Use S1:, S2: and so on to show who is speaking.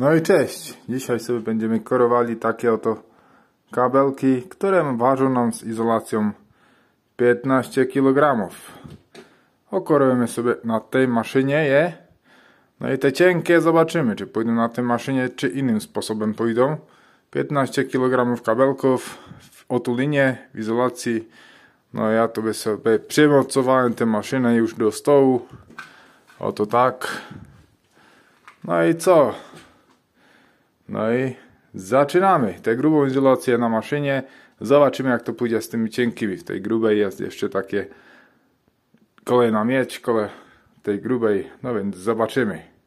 S1: No i cześć! Dzisiaj sobie będziemy korowali takie oto kabelki, które ważą nam z izolacją 15 kg. Okorujemy sobie na tej maszynie je. No i te cienkie zobaczymy, czy pójdą na tej maszynie, czy innym sposobem pójdą. 15 kg kabelków w otulinie, w izolacji. No ja to by sobie przymocowałem tę maszynę już do stołu. Oto tak. No i co? No i zaczynamy tę grubą izolację na maszynie. Zobaczymy jak to pójdzie z tymi cienkimi. W tej grubej jest jeszcze takie kolejna mieć, kole tej grubej. No więc zobaczymy.